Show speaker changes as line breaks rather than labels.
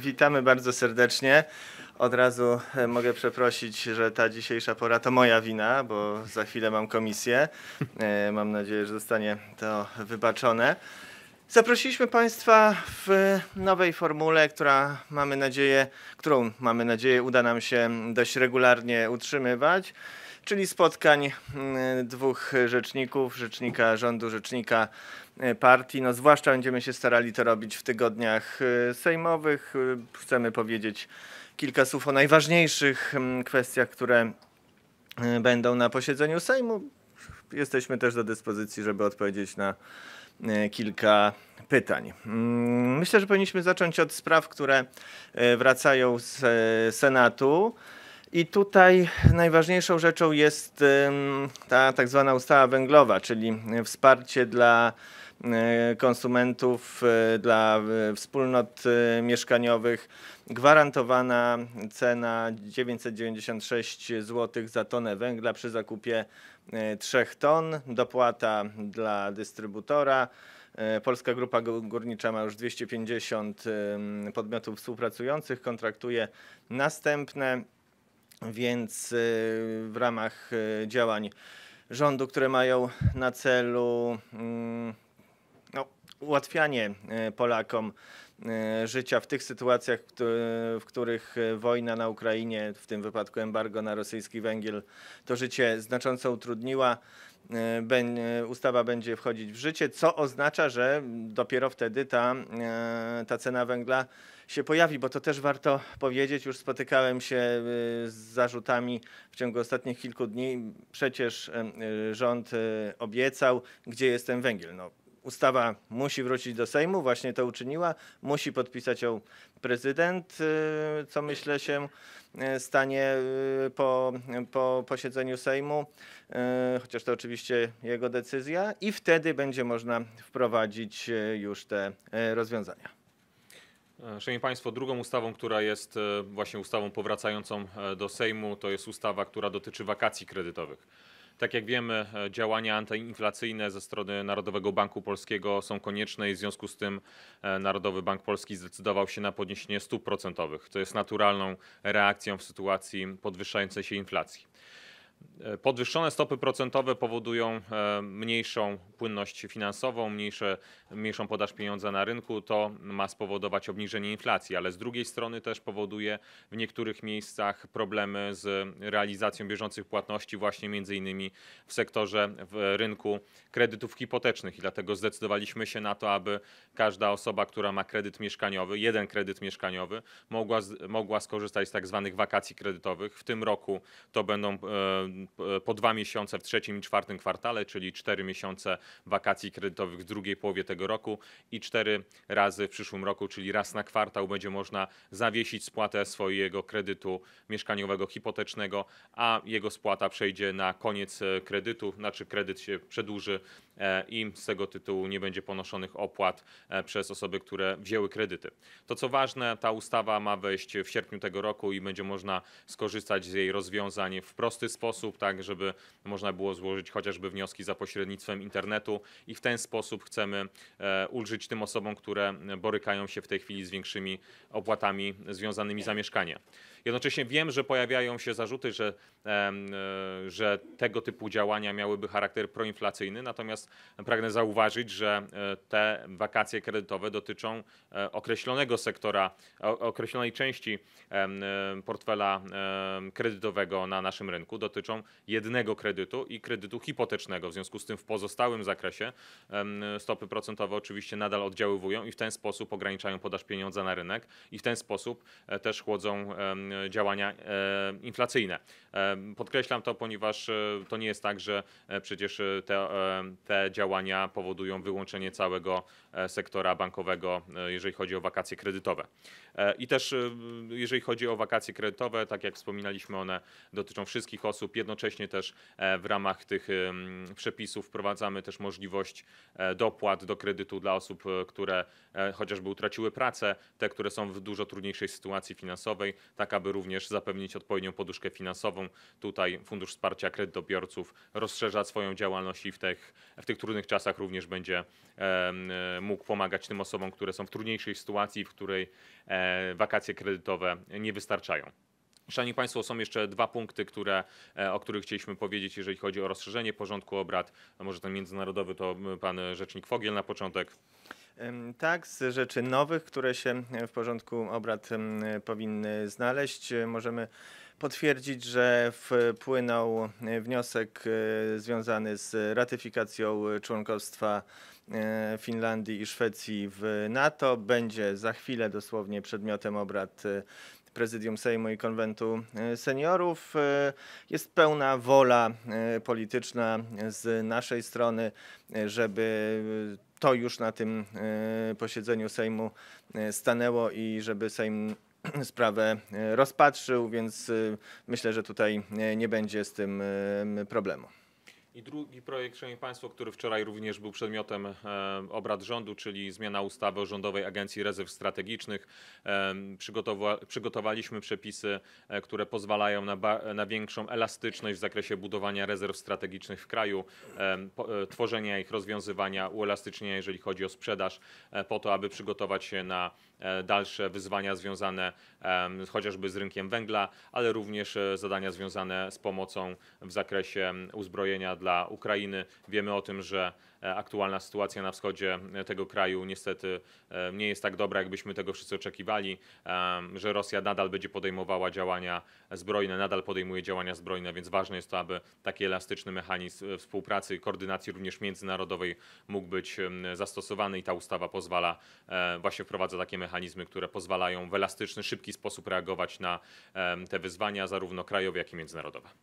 Witamy bardzo serdecznie. Od razu e, mogę przeprosić, że ta dzisiejsza pora to moja wina, bo za chwilę mam komisję. E, mam nadzieję, że zostanie to wybaczone. Zaprosiliśmy Państwa w nowej formule, która mamy nadzieję, którą mamy nadzieję uda nam się dość regularnie utrzymywać, czyli spotkań mm, dwóch rzeczników, rzecznika rządu, rzecznika E, partii. No, zwłaszcza będziemy się starali to robić w tygodniach e, sejmowych. E, chcemy powiedzieć kilka słów o najważniejszych kwestiach, które będą na posiedzeniu Sejmu. Jesteśmy też do dyspozycji, żeby odpowiedzieć na kilka pytań. Mm, myślę, że powinniśmy zacząć od spraw, które wracają z Senatu. I tutaj najważniejszą rzeczą jest ta tak zwana ustawa węglowa, czyli wsparcie dla e, konsumentów, e, dla e, wspólnot mieszkaniowych. Gwarantowana cena 996 zł za tonę węgla przy zakupie 3 ton, dopłata dla dystrybutora. Polska Grupa Górnicza ma już 250 podmiotów współpracujących, kontraktuje następne. Więc y, w ramach y, działań rządu, które mają na celu mm, no, ułatwianie y, Polakom życia w tych sytuacjach, w których wojna na Ukrainie, w tym wypadku embargo na rosyjski węgiel, to życie znacząco utrudniła. E, e, ustawa będzie wchodzić w życie, co oznacza, że dopiero wtedy ta, e, ta cena węgla się pojawi, bo to też warto powiedzieć, już spotykałem się z zarzutami w ciągu ostatnich kilku dni. Przecież rząd obiecał, gdzie jest ten węgiel. No, Ustawa musi wrócić do Sejmu, właśnie to uczyniła. Musi podpisać ją prezydent, y, co myślę się y, stanie y, po, po posiedzeniu Sejmu, chociaż to oczywiście jego decyzja, i wtedy będzie można wprowadzić już te rozwiązania.
Szanowni Państwo, drugą ustawą, która jest właśnie ustawą powracającą do Sejmu, to jest ustawa, która dotyczy wakacji kredytowych. Tak jak wiemy, e, działania antyinflacyjne ze strony Narodowego Banku Polskiego są konieczne i w związku z tym e, Narodowy Bank Polski zdecydował się na podniesienie stóp procentowych, co jest naturalną reakcją w sytuacji podwyższającej się inflacji. E, podwyższone stopy procentowe powodują e, mniejszą płynność finansową, mniejsze, mniejszą podaż pieniądza na rynku. To ma spowodować obniżenie inflacji, ale z drugiej strony też powoduje w niektórych miejscach problemy z realizacją bieżących płatności, właśnie między innymi w sektorze w rynku kredytów hipotecznych. I dlatego zdecydowaliśmy się na to, aby każda osoba, która ma kredyt mieszkaniowy, jeden kredyt mieszkaniowy, mogła, mogła skorzystać z tak zwanych wakacji kredytowych. W tym roku to będą e, E, po dwa miesiące w trzecim i czwartym kwartale, czyli cztery miesiące wakacji kredytowych w drugiej połowie tego roku i cztery razy w przyszłym roku, czyli raz na kwartał będzie można zawiesić spłatę swojego kredytu mieszkaniowego hipotecznego, a jego spłata przejdzie na koniec e, kredytu, znaczy kredyt się przedłuży e, i z tego tytułu nie będzie ponoszonych opłat przez osoby, które wzięły kredyty. To co ważne, ta ustawa ma wejść w sierpniu tego roku i będzie można skorzystać z jej rozwiązań w prosty sposób sposób, tak, żeby można było złożyć chociażby wnioski za pośrednictwem internetu i w ten sposób chcemy e, ulżyć tym osobom, które borykają się w tej chwili z większymi opłatami związanymi z zamieszkaniem. Jednocześnie wiem, że pojawiają się zarzuty, że, e, że tego typu działania miałyby charakter proinflacyjny, natomiast pragnę zauważyć, że e, te wakacje kredytowe dotyczą e, określonego sektora, określonej części portfela kredytowego na naszym rynku, dotyczą jednego kredytu i kredytu hipotecznego. W związku z tym w pozostałym zakresie stopy procentowe oczywiście nadal oddziaływują i w ten sposób ograniczają podaż pieniądza na rynek i w ten sposób też chłodzą E, działania e, inflacyjne. E, podkreślam to, ponieważ to nie jest tak, że przecież te, te działania powodują wyłączenie całego sektora bankowego, jeżeli chodzi o wakacje kredytowe. I też jeżeli chodzi o wakacje kredytowe, tak jak wspominaliśmy, one dotyczą wszystkich osób. Jednocześnie też w ramach tych przepisów wprowadzamy też możliwość dopłat do kredytu dla osób, które chociażby utraciły pracę, te, które są w dużo trudniejszej sytuacji finansowej. Taka aby również zapewnić odpowiednią poduszkę finansową. Tutaj Fundusz Wsparcia Kredytobiorców rozszerza swoją działalność i w tych, w tych trudnych czasach również będzie e, mógł pomagać tym osobom, które są w trudniejszej sytuacji, w której e, wakacje kredytowe nie wystarczają. Szanowni Państwo, są jeszcze dwa punkty, które, e, o których chcieliśmy powiedzieć, jeżeli chodzi o rozszerzenie porządku obrad. A może ten międzynarodowy to pan rzecznik Fogiel na początek.
Tak, z rzeczy nowych, które się w porządku obrad powinny znaleźć, możemy potwierdzić, że wpłynął wniosek e, związany z ratyfikacją członkostwa e, Finlandii i Szwecji w NATO. Będzie za chwilę dosłownie przedmiotem obrad e, prezydium Sejmu i konwentu seniorów. Jest pełna wola polityczna z naszej strony, żeby to już na tym e, posiedzeniu Sejmu e, stanęło i żeby Sejm sprawę e, rozpatrzył, więc myślę, że tutaj nie będzie z tym problemu.
I drugi projekt, Szanowni Państwo, który wczoraj również był przedmiotem e, obrad rządu, czyli zmiana ustawy o Rządowej Agencji Rezerw Strategicznych. E, przygotowa przygotowaliśmy przepisy, e, które pozwalają na, na, większą elastyczność w zakresie budowania rezerw strategicznych w kraju, e, po, e, tworzenia ich, rozwiązywania, uelastycznienia, jeżeli chodzi o sprzedaż, e, po to, aby przygotować się na dalsze wyzwania związane chociażby z rynkiem węgla, ale również zadania związane z pomocą w zakresie uzbrojenia dla dla Ukrainy. Wiemy o tym, że e, aktualna sytuacja na wschodzie e, tego kraju niestety e, nie jest tak dobra, jakbyśmy tego wszyscy oczekiwali, że Rosja nadal będzie podejmowała działania zbrojne, nadal podejmuje działania zbrojne, więc ważne jest to, aby taki elastyczny mechanizm współpracy i koordynacji również międzynarodowej mógł być zastosowany i ta ustawa pozwala, właśnie wprowadza takie mechanizmy, które pozwalają w elastyczny, szybki sposób reagować na te wyzwania, zarówno krajowe, jak i międzynarodowe.